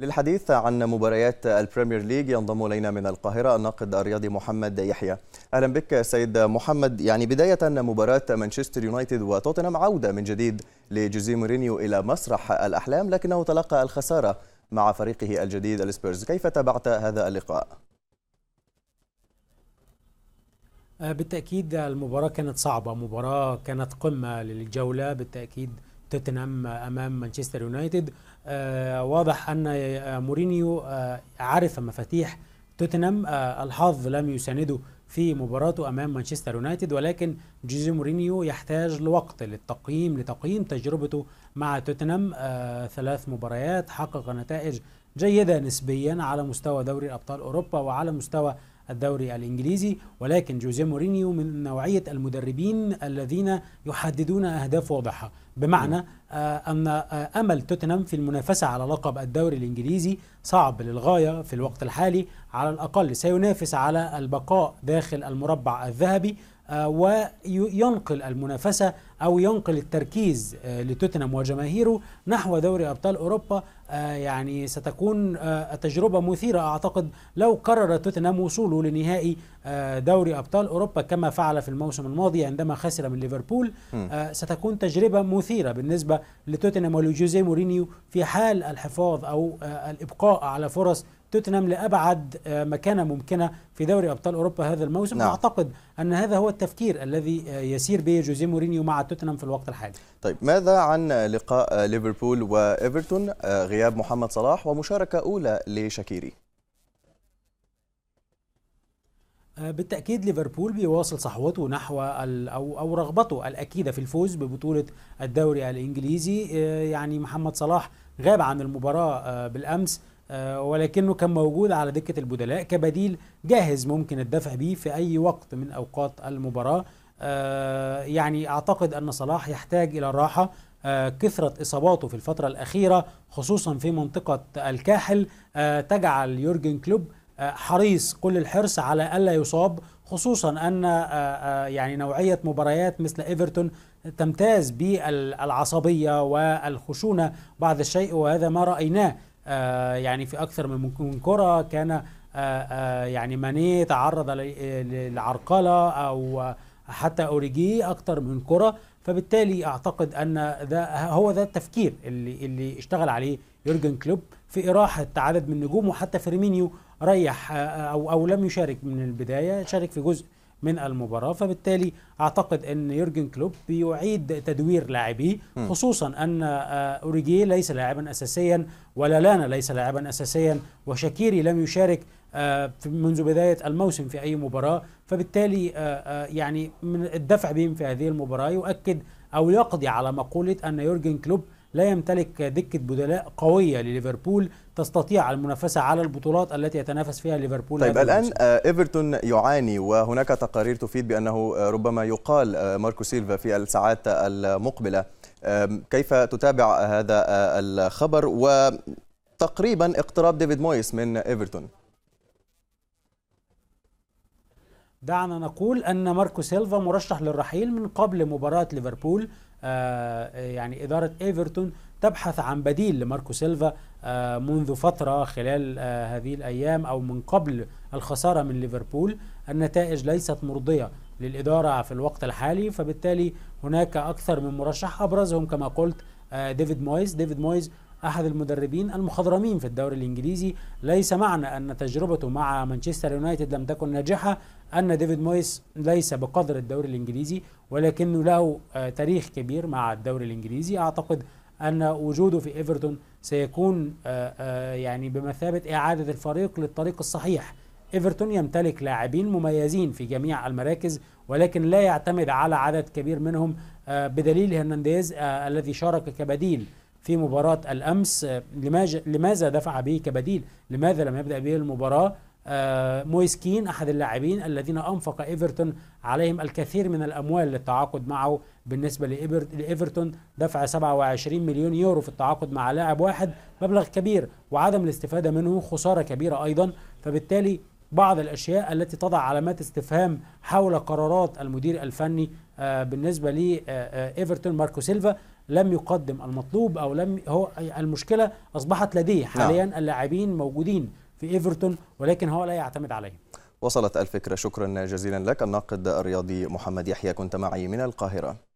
للحديث عن مباريات البريمير ليج ينضم الينا من القاهره الناقد الرياضي محمد يحيى اهلا بك سيد محمد يعني بدايه مباراه مانشستر يونايتد وتوتنهام عوده من جديد لجوزي مورينيو الى مسرح الاحلام لكنه تلقى الخساره مع فريقه الجديد السبيرز كيف تابعت هذا اللقاء آه، بالتاكيد المباراه كانت صعبه مباراه كانت قمه للجوله بالتاكيد توتنهام امام مانشستر يونايتد آه، واضح أن آه، مورينيو آه، عرف مفاتيح توتنهام الحظ لم يسانده في مباراته امام مانشستر يونايتد ولكن جوزي مورينيو يحتاج لوقت للتقييم لتقييم تجربته مع توتنهام ثلاث مباريات حقق نتائج جيده نسبيا على مستوى دوري ابطال اوروبا وعلى مستوى الدوري الإنجليزي ولكن جوزيه مورينيو من نوعية المدربين الذين يحددون أهداف واضحة بمعنى آه، أن آه، أمل توتنهام في المنافسة على لقب الدوري الإنجليزي صعب للغاية في الوقت الحالي على الأقل سينافس على البقاء داخل المربع الذهبي آه، وينقل المنافسة أو ينقل التركيز آه، لتوتنهام وجماهيره نحو دوري أبطال أوروبا آه، يعني ستكون تجربة مثيرة أعتقد لو قرر توتنهام وصوله لنهائي دوري أبطال أوروبا كما فعل في الموسم الماضي عندما خسر من ليفربول ستكون تجربة مثيرة بالنسبة لتوتنهام ولجوزيه مورينيو في حال الحفاظ أو الإبقاء على فرص توتنهام لأبعد آه، مكانة ممكنة في دوري أبطال أوروبا هذا الموسم نعم. أعتقد أن هذا هو التفكير الذي آه، يسير به جوزيه مورينيو مع توتنهام في الوقت الحالي طيب ماذا عن لقاء آه، ليفربول وإيفرتون غياب محمد صلاح ومشاركة أولى لشاكيري بالتأكيد ليفربول بيواصل صحوته نحو أو أو رغبته الأكيدة في الفوز ببطولة الدوري الإنجليزي يعني محمد صلاح غاب عن المباراة بالأمس آه، ولكنه كان موجود على دكة البدلاء كبديل جاهز ممكن الدفع به في أي وقت من أوقات المباراة آه، يعني أعتقد أن صلاح يحتاج إلى الراحة آه، كثرة إصاباته في الفترة الأخيرة خصوصا في منطقة الكاحل تجعل يورجن كلوب حريص كل الحرص على ألا يصاب خصوصا أن يعني نوعية مباريات مثل إيفرتون تمتاز بالعصبية والخشونة بعض الشيء وهذا ما رأيناه آه، يعني في أكثر من من كرة كان آه، آه، يعني ماني تعرض للعرقلة أو حتى أوريجي أكثر من كرة فبالتالي أعتقد أن ده هو ده التفكير اللي اللي اشتغل عليه يورجن كلوب في إراحة عدد من نجومه حتى فيرمينيو ريح أو أو لم يشارك من البداية شارك في جزء من المباراة فبالتالي أعتقد أن يورجن كلوب بيعيد تدوير لاعبيه خصوصا أن آه، أوريجيه ليس لاعبا أساسيا ولا لانا ليس لاعبا أساسيا وشاكيري لم يشارك آه، منذ بداية الموسم في أي مباراة فبالتالي آه، يعني من الدفع بهم في هذه المباراة يؤكد أو يقضي على مقولة أن يورجن كلوب لا يمتلك دكة بدلاء قوية لليفربول تستطيع المنافسة على البطولات التي يتنافس فيها ليفربول طيب الآن إيفرتون يعاني وهناك تقارير تفيد بأنه ربما يقال آه، ماركو سيلفا في الساعات المقبلة كيف تتابع هذا آه، الخبر وتقريبا اقتراب ديفيد مويس من إيفرتون دعنا نقول ان ماركو سيلفا مرشح للرحيل من قبل مباراه ليفربول آه، آه، يعني اداره ايفرتون تبحث عن بديل لماركو سيلفا آه، منذ فتره خلال هذه الايام او من قبل الخساره من ليفربول النتائج ليست مرضيه للاداره في الوقت الحالي فبالتالي هناك اكثر من مرشح ابرزهم كما قلت آه، ديفيد مويز ديفيد مويز احد المدربين المخضرمين في الدوري الانجليزي ليس معنى ان تجربته مع مانشستر يونايتد لم تكن ناجحه ان ديفيد مويس ليس بقدر الدوري الانجليزي ولكنه له آه، تاريخ كبير مع الدوري الانجليزي اعتقد ان وجوده في ايفرتون سيكون آه، يعني بمثابه اعاده الفريق للطريق الصحيح ايفرتون يمتلك لاعبين مميزين في جميع المراكز ولكن لا يعتمد على عدد كبير منهم بدليل هرنانديز آه، الذي شارك كبديل في مباراة الأمس آه، لماذا دفع به كبديل لماذا لم يبدأ به المباراة آه، مويسكين أحد اللاعبين الذين أنفق إيفرتون عليهم الكثير من الأموال للتعاقد معه بالنسبة لإيفرتون دفع 27 مليون يورو في التعاقد مع لاعب واحد مبلغ كبير وعدم الاستفادة منه خسارة كبيرة أيضا فبالتالي بعض الأشياء التي تضع علامات استفهام حول قرارات المدير الفني آه، بالنسبه لايفرتون آه، آه، ماركو سيلفا لم يقدم المطلوب او لم هو المشكله اصبحت لديه نعم. حاليا اللاعبين موجودين في ايفرتون ولكن هو لا يعتمد عليهم وصلت الفكره شكرا جزيلا لك الناقد الرياضي محمد يحيى كنت معي من القاهره